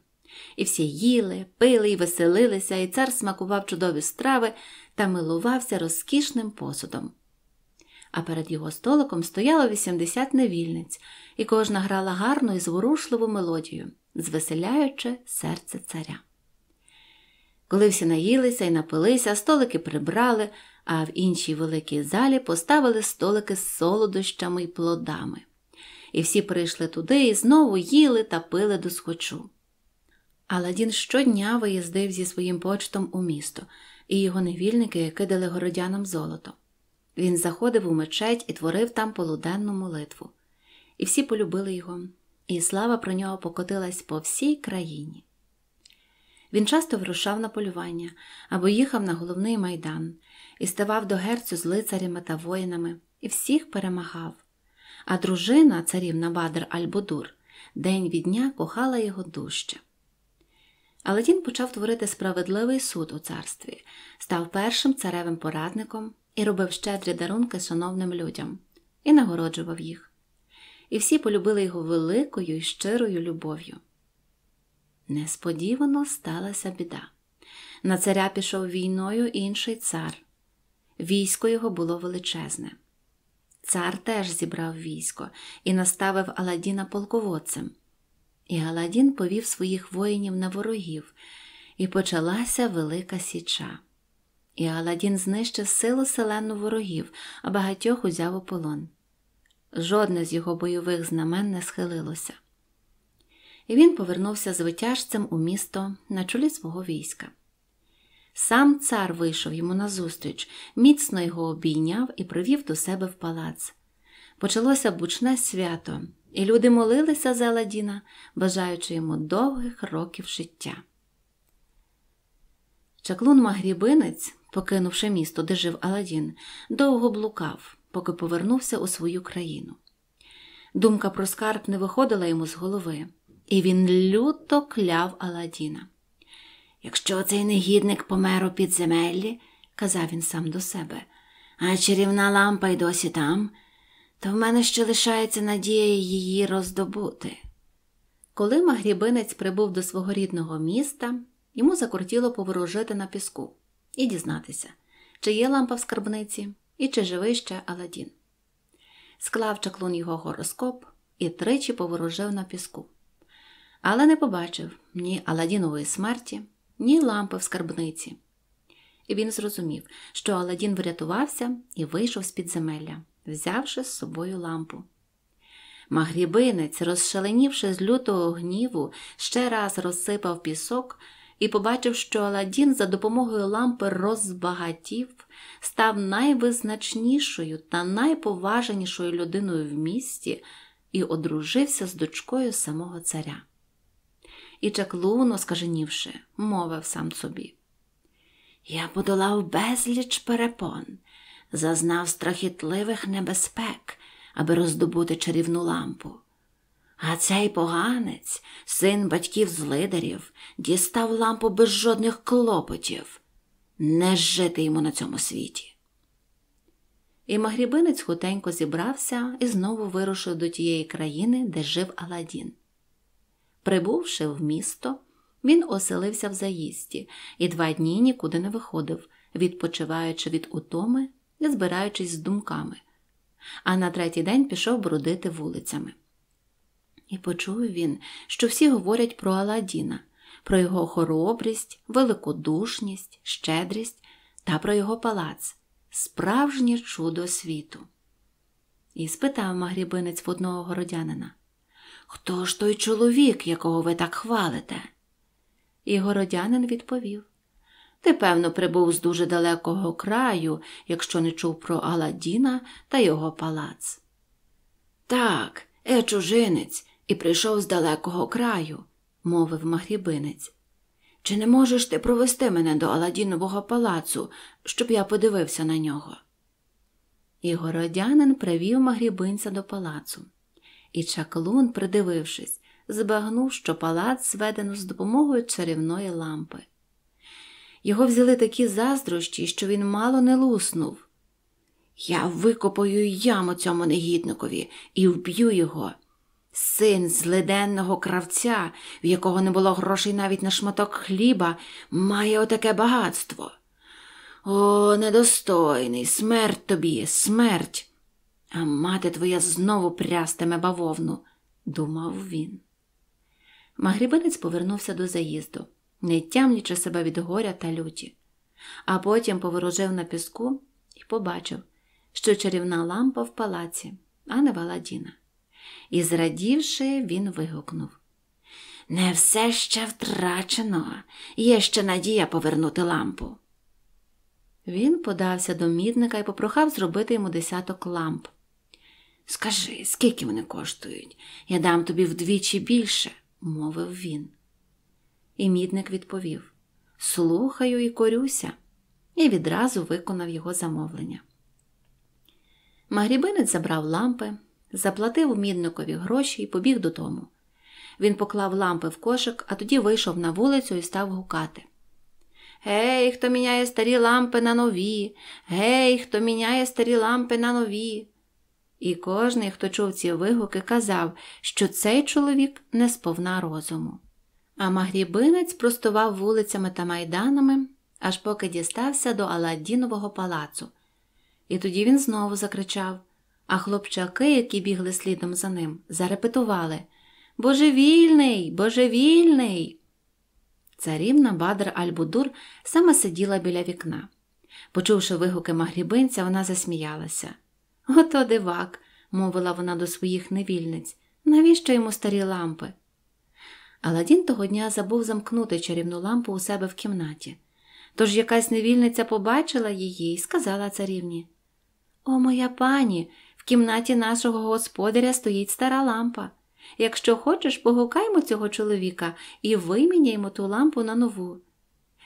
І всі їли, пили і веселилися, і цар смакував чудові страви та милувався розкішним посудом. А перед його столиком стояло 80 невільниць, і кожна грала гарну і зворушливу мелодію, звеселяючи серце царя. Коли всі наїлися і напилися, столики прибрали, а в іншій великій залі поставили столики з солодощами й плодами. І всі прийшли туди і знову їли та пили до схочу. Аладін щодня виїздив зі своїм почтом у місто, і його невільники кидали городянам золото. Він заходив у мечеть і творив там полуденну молитву. І всі полюбили його, і слава про нього покотилась по всій країні. Він часто вирушав на полювання або їхав на головний майдан і ставав до герцю з лицарями та воїнами і всіх перемагав. А дружина, царівна Бадр Альбодур, день від дня кохала його дужче. Аладін почав творити справедливий суд у царстві, став першим царевим порадником і робив щедрі дарунки шановним людям і нагороджував їх. І всі полюбили його великою і щирою любов'ю. Несподівано сталася біда. На царя пішов війною інший цар. Військо його було величезне. Цар теж зібрав військо і наставив Аладіна полководцем і Галадін повів своїх воїнів на ворогів, і почалася велика січа. І Галадін знищив силу селену ворогів, а багатьох узяв у полон. Жодне з його бойових знамен не схилилося. І він повернувся з витяжцем у місто на чолі свого війська. Сам цар вийшов йому назустріч, міцно його обійняв і привів до себе в палац. Почалося бучне свято, і люди молилися за Аладіна, бажаючи йому довгих років життя. Чаклун Магрібинець, покинувши місто, де жив Аладін, довго блукав, поки повернувся у свою країну. Думка про скарб не виходила йому з голови, і він люто кляв Аладіна. Якщо цей негідник помер у підземеллі, казав він сам до себе, а чарівна лампа й досі там, то в мене ще лишається надія її роздобути. Коли магрібинець прибув до свого рідного міста, йому закортіло поворожити на піску і дізнатися, чи є лампа в скарбниці і чи живий ще Аладін, Склав чаклун його гороскоп і тричі поворожив на піску. Але не побачив ні Аладінової смерті, ні лампи в скарбниці. І він зрозумів, що Аладін врятувався і вийшов з підземелля взявши з собою лампу. Магрібинець, розшаленівши з лютого гніву, ще раз розсипав пісок і побачив, що Аладдін за допомогою лампи розбагатів, став найвизначнішою та найповажнішою людиною в місті і одружився з дочкою самого царя. І чаклун, оскаженівши, мовив сам собі: Я подолав безліч перепон зазнав страхітливих небезпек, аби роздобути чарівну лампу. А цей поганець, син батьків злидарів, дістав лампу без жодних клопотів не жити йому на цьому світі. І магрібинець хутенько зібрався і знову вирушив до тієї країни, де жив Аладдін. Прибувши в місто, він оселився в заїзді і два дні нікуди не виходив, відпочиваючи від утоми не збираючись з думками, а на третій день пішов бродити вулицями. І почув він, що всі говорять про Аладіна, про його хоробрість, великодушність, щедрість та про його палац справжнє чудо світу. І спитав магрібинець в одного городянина Хто ж той чоловік, якого ви так хвалите? І городянин відповів ти, певно, прибув з дуже далекого краю, якщо не чув про Аладдіна та його палац. Так, я е, чужинець і прийшов з далекого краю, мовив магрібинець. Чи не можеш ти провести мене до Аладдінового палацу, щоб я подивився на нього? І городянин привів магрібинця до палацу. І чаклун, придивившись, збагнув, що палац зведено з допомогою чарівної лампи. Його взяли такі заздрощі, що він мало не луснув. Я викопаю яму цьому негідникові і вб'ю його. Син злиденного кравця, в якого не було грошей навіть на шматок хліба, має отаке багатство. О, недостойний, смерть тобі, смерть. А мати твоя знову прястиме бавовну, думав він. Магрібинець повернувся до заїзду не тямлячи себе від горя та люті, а потім поворожив на піску і побачив, що чарівна лампа в палаці, а не в І, зрадівши, він вигукнув Не все ще втрачено, є ще надія повернути лампу. Він подався до мідника і попрохав зробити йому десяток ламп. Скажи, скільки вони коштують? Я дам тобі вдвічі більше, мовив він. І мідник відповів Слухаю і корюся, і відразу виконав його замовлення. Магрібинець забрав лампи, заплатив мідникові гроші і побіг додому. Він поклав лампи в кошик, а тоді вийшов на вулицю і став гукати. Гей, хто міняє старі лампи на нові, гей, хто міняє старі лампи на нові. І кожний, хто чув ці вигуки, казав, що цей чоловік не сповна розуму. А магрібинець простував вулицями та майданами, аж поки дістався до Аладдінового палацу. І тоді він знову закричав, а хлопчаки, які бігли слідом за ним, зарепетували Божевільний, божевільний. Царівна Бадр Альбудур саме сиділа біля вікна. Почувши вигуки магрібинця, вона засміялася. Ото дивак, мовила вона до своїх невільниць, навіщо йому старі лампи? Аладдін того дня забув замкнути чарівну лампу у себе в кімнаті. Тож якась невільниця побачила її і сказала царівні О, моя пані, в кімнаті нашого господаря стоїть стара лампа. Якщо хочеш, погукаймо цього чоловіка і виміняємо ту лампу на нову.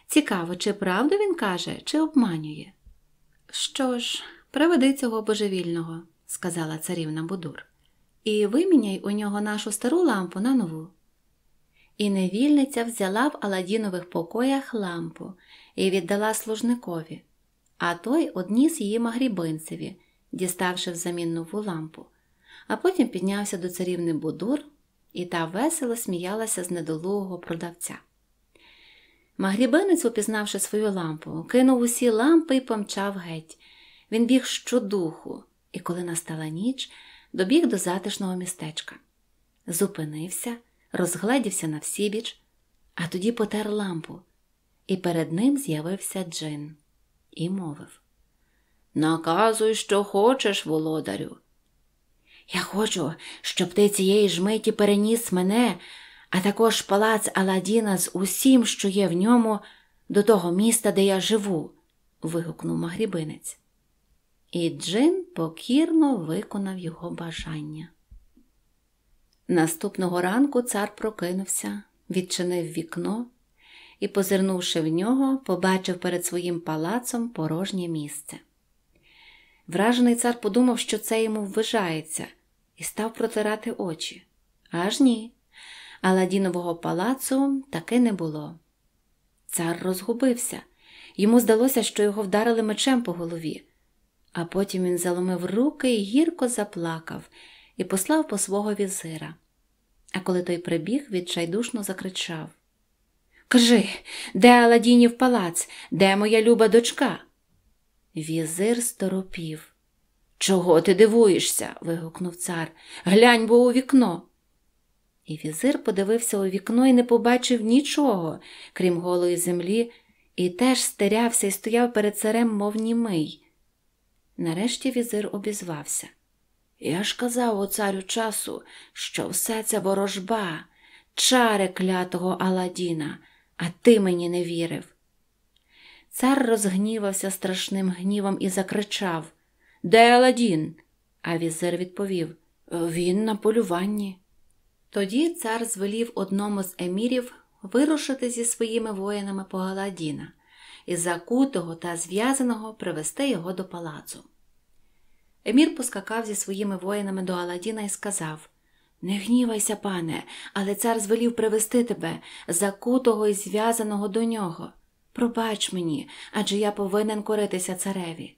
Цікаво, чи правду він каже, чи обманює. Що ж, приведи цього божевільного, сказала царівна Будур, і виміняй у нього нашу стару лампу на нову. І невільниця взяла в Аладінових покоях лампу і віддала служникові, а той одніс її магрібинцеві, діставши взамін нову лампу, а потім піднявся до царівни Будур, і та весело сміялася з недолугого продавця. Магрібинець, упізнавши свою лампу, кинув усі лампи і помчав геть. Він біг щодуху, і коли настала ніч, добіг до затишного містечка. Зупинився розгледівся навсібіч, а тоді потер лампу, і перед ним з'явився Джин і мовив: Наказуй, що хочеш, володарю. Я хочу, щоб ти цієї ж миті переніс мене, а також палац Аладіна з усім, що є в ньому, до того міста, де я живу, вигукнув магрібинець. І Джин покірно виконав його бажання. Наступного ранку цар прокинувся, відчинив вікно і, позирнувши в нього, побачив перед своїм палацом порожнє місце. Вражений цар подумав, що це йому ввижається, і став протирати очі. Аж ні. Аладінового палацу таки не було. Цар розгубився, йому здалося, що його вдарили мечем по голові, а потім він заломив руки і гірко заплакав і послав по свого візира. А коли той прибіг, відчайдушно закричав Кажи, де Аладінів палац, де моя люба дочка? Візир сторопів. Чого ти дивуєшся? вигукнув цар. Глянь бо у вікно. І візир подивився у вікно і не побачив нічого, крім голої землі, і теж стерявся і стояв перед царем, мов німий. Нарешті візир обізвався. Я ж казав у царю часу, що все це ворожба, чари клятого Аладіна, а ти мені не вірив. Цар розгнівався страшним гнівом і закричав Де Аладін? А візир відповів Він на полюванні. Тоді цар звелів одному з емірів вирушити зі своїми воїнами по Аладіна і закутого та зв'язаного привести його до палацу. Емір поскакав зі своїми воїнами до Аладіна і сказав Не гнівайся, пане, але цар звелів привести тебе, закутого і зв'язаного до нього. Пробач мені, адже я повинен коритися цареві.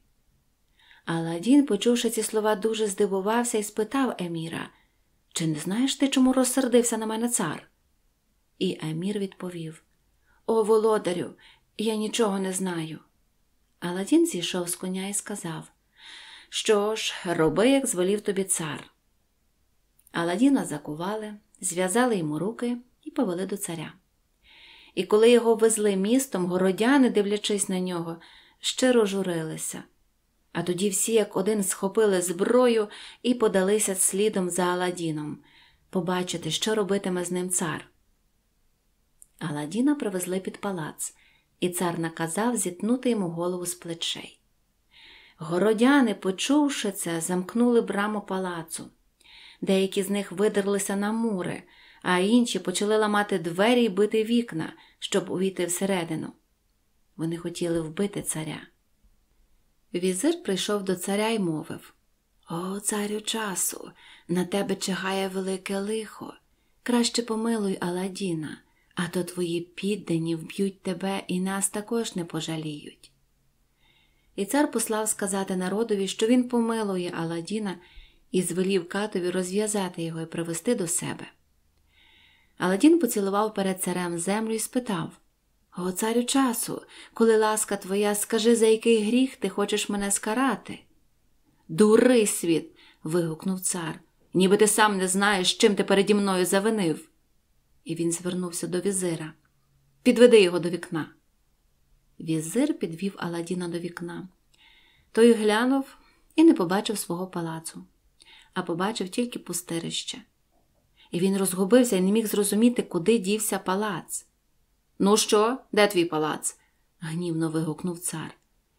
Аладін, почувши ці слова, дуже здивувався і спитав Еміра Чи не знаєш ти, чому розсердився на мене цар? І Емір відповів О, володарю, я нічого не знаю. Аладін зійшов з коня і сказав що ж, роби, як звелів тобі цар. Аладіна закували, зв'язали йому руки і повели до царя. І коли його везли містом, городяни, дивлячись на нього, щиро журилися. А тоді всі, як один, схопили зброю і подалися слідом за Аладіном побачити, що робитиме з ним цар. Аладіна привезли під палац, і цар наказав зітнути йому голову з плечей. Городяни, почувши це, замкнули браму палацу. Деякі з них видерлися на мури, а інші почали ламати двері й бити вікна, щоб увійти всередину. Вони хотіли вбити царя. Візир прийшов до царя й мовив О, царю часу, на тебе чигає велике лихо. Краще помилуй Аладіна, а то твої піддані вб'ють тебе і нас також не пожаліють і цар послав сказати народові, що він помилує Аладіна і звелів катові розв'язати його і привести до себе. Аладін поцілував перед царем землю і спитав О, царю часу, коли ласка твоя, скажи, за який гріх ти хочеш мене скарати. Дури світ. вигукнув цар, ніби ти сам не знаєш, чим ти переді мною завинив. І він звернувся до візира. Підведи його до вікна. Візир підвів Аладіна до вікна. Той глянув і не побачив свого палацу, а побачив тільки пустирище. І він розгубився і не міг зрозуміти, куди дівся палац. Ну що, де твій палац? гнівно вигукнув цар.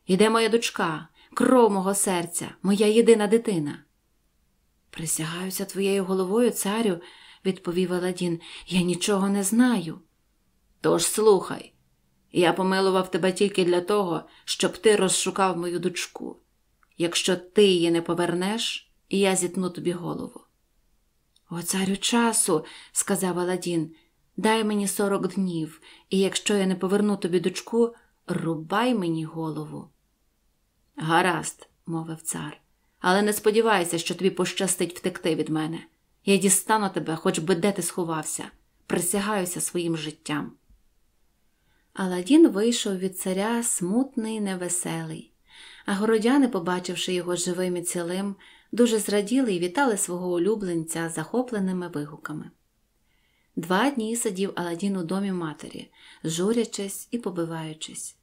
Іде моя дочка, кров мого серця, моя єдина дитина. Присягаюся твоєю головою, царю, відповів Аладін, я нічого не знаю. Тож слухай, я помилував тебе тільки для того, щоб ти розшукав мою дочку. Якщо ти її не повернеш, я зітну тобі голову. О, царю часу, сказав Аладін, дай мені сорок днів, і якщо я не поверну тобі дочку, рубай мені голову. Гаразд, мовив цар, але не сподівайся, що тобі пощастить втекти від мене. Я дістану тебе, хоч би де ти сховався, присягаюся своїм життям. Аладін вийшов від царя смутний, невеселий, а городяни, побачивши його живим і цілим, дуже зраділи і вітали свого улюбленця захопленими вигуками. Два дні сидів Аладін у домі матері, журячись і побиваючись.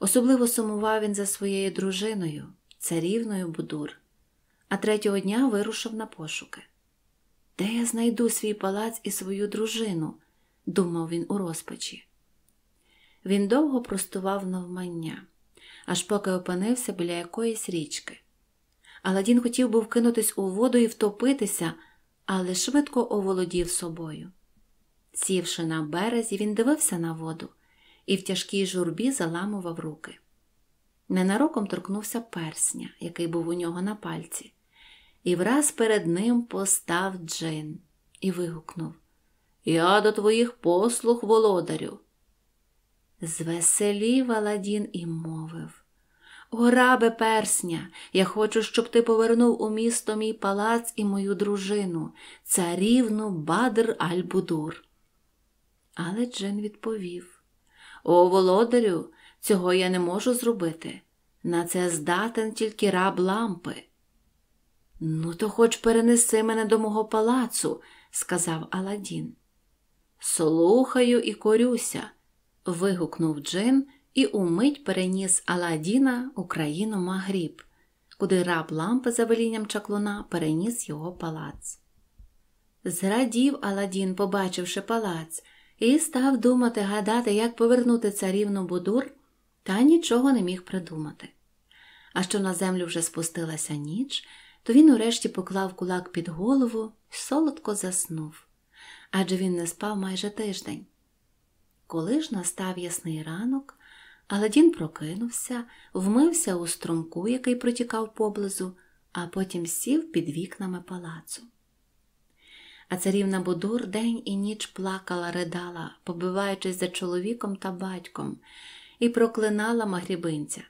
Особливо сумував він за своєю дружиною, царівною Будур, а третього дня вирушив на пошуки. Де я знайду свій палац і свою дружину? думав він у розпачі. Він довго простував навмання, аж поки опинився біля якоїсь річки. Аладін хотів був кинутись у воду і втопитися, але швидко оволодів собою. Сівши на березі, він дивився на воду і в тяжкій журбі заламував руки. Ненароком торкнувся персня, який був у нього на пальці, і враз перед ним постав Джин і вигукнув Я до твоїх послуг, володарю. Звеселів Аладін і мовив «О, рабе персня, я хочу, щоб ти повернув у місто мій палац і мою дружину, царівну Бадр Аль-Будур. Але Джин відповів: О, володарю, цього я не можу зробити. На це здатен тільки раб лампи. Ну, то хоч перенеси мене до мого палацу, сказав Аладін. Слухаю і корюся вигукнув Джин і умить переніс Аладіна у країну Магріб, куди раб лампи за велінням чаклуна переніс його палац. Зрадів Аладін, побачивши палац, і став думати гадати, як повернути царівну Будур, та нічого не міг придумати. А що на землю вже спустилася ніч, то він урешті поклав кулак під голову і солодко заснув, адже він не спав майже тиждень. Коли ж настав ясний ранок, Аладдін прокинувся, вмився у струмку, який протікав поблизу, а потім сів під вікнами палацу. А царівна Будур день і ніч плакала, ридала, побиваючись за чоловіком та батьком, і проклинала магрібинця.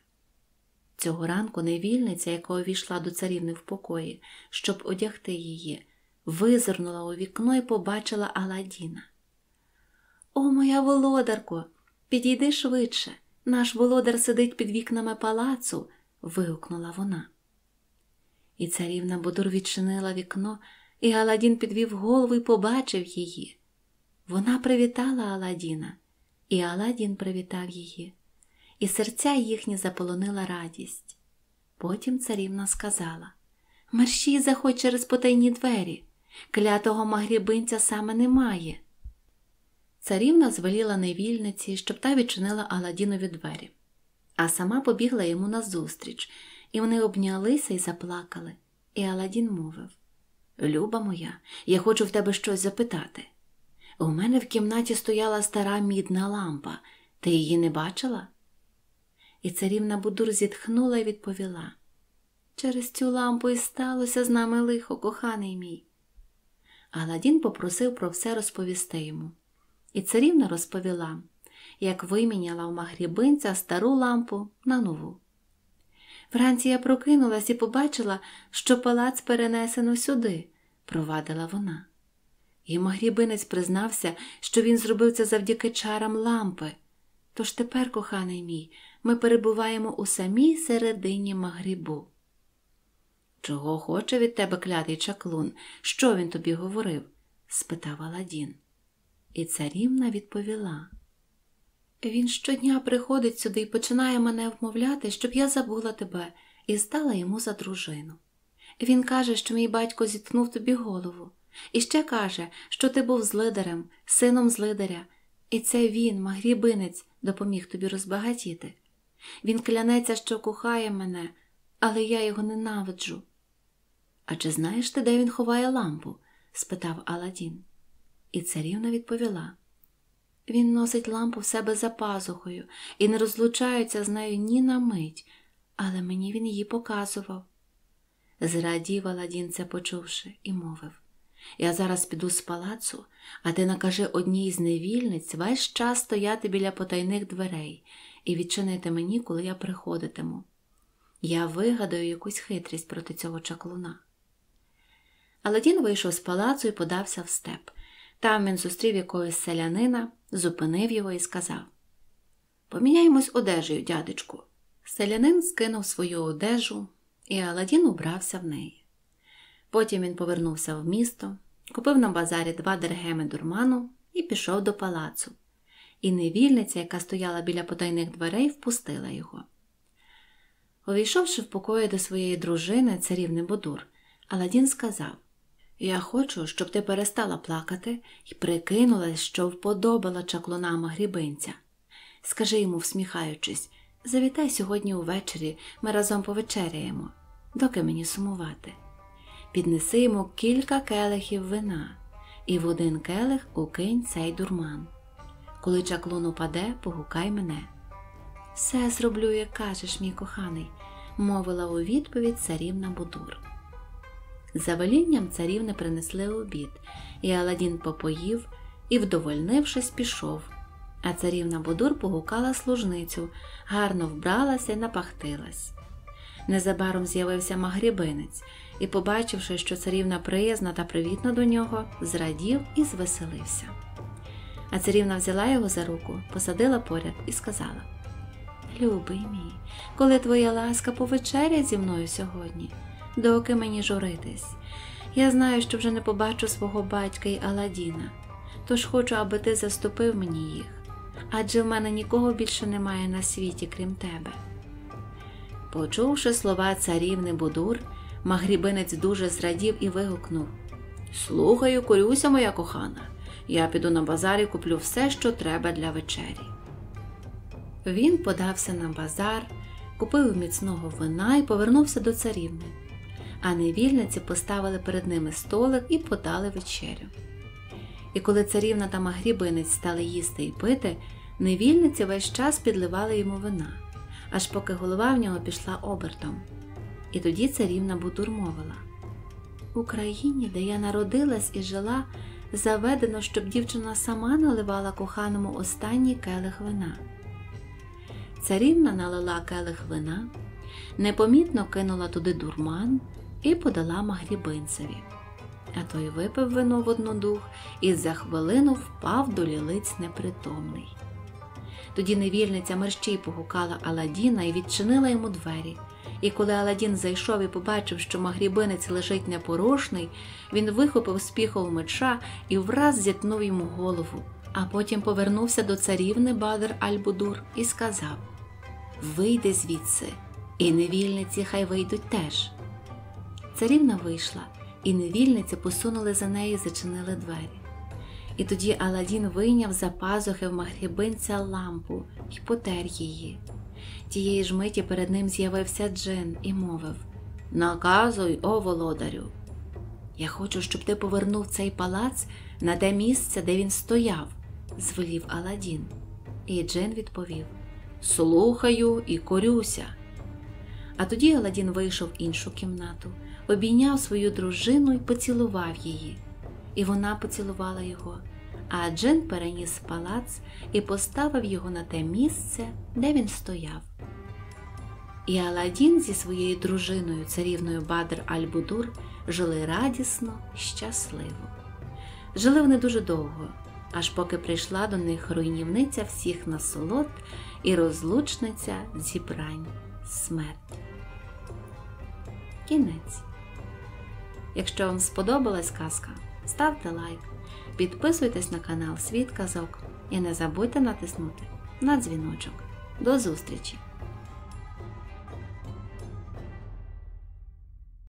Цього ранку невільниця, яка увійшла до царівни в покої, щоб одягти її, визирнула у вікно і побачила Аладдіна. О, моя володарко, підійди швидше. Наш володар сидить під вікнами палацу, вигукнула вона. І царівна Бодур відчинила вікно, і Аладін підвів голову і побачив її. Вона привітала Аладіна, і Аладін привітав її, і серця їхні заполонила радість. Потім царівна сказала Мерщій заходь через потайні двері. Клятого магрібинця саме немає. Царівна звеліла невільниці, щоб та відчинила Аладінові двері, а сама побігла йому назустріч, і вони обнялися й заплакали. І Аладін мовив Люба моя, я хочу в тебе щось запитати. У мене в кімнаті стояла стара мідна лампа, ти її не бачила? І царівна Будур зітхнула і відповіла Через цю лампу і сталося з нами лихо, коханий мій. Аладін попросив про все розповісти йому і царівна розповіла, як виміняла в магрібинця стару лампу на нову. Вранці я прокинулась і побачила, що палац перенесено сюди, провадила вона. І магрібинець признався, що він зробив це завдяки чарам лампи. Тож тепер, коханий мій, ми перебуваємо у самій середині магрібу. Чого хоче від тебе клятий чаклун? Що він тобі говорив? спитав Аладдін. І царівна відповіла. Він щодня приходить сюди і починає мене вмовляти, щоб я забула тебе і стала йому за дружину. Він каже, що мій батько зіткнув тобі голову, і ще каже, що ти був злидарем, сином злидаря, і це він, магрібинець, допоміг тобі розбагатіти. Він клянеться, що кохає мене, але я його ненавиджу. А чи знаєш ти, де він ховає лампу? спитав Аладін. І царівна відповіла. Він носить лампу в себе за пазухою і не розлучається з нею ні на мить, але мені він її показував. Зрадів Аладдін це почувши, і мовив Я зараз піду з палацу, а ти накажи одній з невільниць весь час стояти біля потайних дверей і відчинити мені, коли я приходитиму. Я вигадаю якусь хитрість проти цього чаклуна. Аладдін вийшов з палацу і подався в степ. Там він зустрів якогось селянина, зупинив його і сказав: Поміняємось одежею, дядечку. Селянин скинув свою одежу, і Аладін убрався в неї. Потім він повернувся в місто, купив на базарі два дергеми дурману і пішов до палацу. І невільниця, яка стояла біля потайних дверей, впустила його. Увійшовши в покої до своєї дружини, царівни Бодур, Аладін сказав я хочу, щоб ти перестала плакати і прикинулась, що вподобала чаклунам грібинця. Скажи йому, всміхаючись, завітай сьогодні увечері, ми разом повечеряємо, доки мені сумувати. Піднеси йому кілька келихів вина і в один келих укинь цей дурман. Коли чаклун упаде, погукай мене. Все зроблю, як кажеш, мій коханий, мовила у відповідь царівна Будур. За велінням царівни принесли обід, і Аладін попоїв і, вдовольнившись, пішов. А царівна Будур погукала служницю, гарно вбралася і напахтилась. Незабаром з'явився магрібинець і, побачивши, що царівна приязна та привітна до нього, зрадів і звеселився. А царівна взяла його за руку, посадила поряд і сказала Любий мій, коли твоя ласка повечеря зі мною сьогодні доки мені журитись. Я знаю, що вже не побачу свого батька й Аладіна, тож хочу, аби ти заступив мені їх, адже в мене нікого більше немає на світі, крім тебе. Почувши слова царівни Будур, магрібинець дуже зрадів і вигукнув Слухаю, курюся, моя кохана, я піду на базар і куплю все, що треба для вечері. Він подався на базар, купив міцного вина і повернувся до царівни а невільниці поставили перед ними столик і подали вечерю. І коли царівна та магрібинець стали їсти і пити, невільниці весь час підливали йому вина, аж поки голова в нього пішла обертом. І тоді царівна будурмовила В Україні, де я народилась і жила, заведено, щоб дівчина сама наливала коханому останній келих вина. Царівна налила келих вина, непомітно кинула туди дурман, і подала Магрібинцеві. А той випив вино в однодух і за хвилину впав до лілиць непритомний. Тоді невільниця мерщій погукала Аладіна і відчинила йому двері. І коли Аладін зайшов і побачив, що магрібинець лежить непорушний, він вихопив з піхов меча і враз зітнув йому голову, а потім повернувся до царівни Бадр Альбудур і сказав: Вийди звідси, і невільниці хай вийдуть теж. Царівна вийшла, і невільниця посунули за неї і зачинили двері. І тоді Аладін вийняв за пазухи в магрібинця лампу і потер її. Тієї ж миті перед ним з'явився Джин і мовив Наказуй, о володарю. Я хочу, щоб ти повернув цей палац на те місце, де він стояв, звелів Аладін. І Джин відповів Слухаю і корюся. А тоді Аладін вийшов в іншу кімнату, обійняв свою дружину і поцілував її, і вона поцілувала його. А Джин переніс палац і поставив його на те місце, де він стояв. І Аладдін зі своєю дружиною, царівною Бадр Аль-Будур, жили радісно щасливо. Жили вони дуже довго, аж поки прийшла до них руйнівниця всіх насолод і розлучниця зібрань смерть. Кінець. Якщо вам сподобалась казка, ставте лайк, підписуйтесь на канал Світ Казок і не забудьте натиснути на дзвіночок. До зустрічі!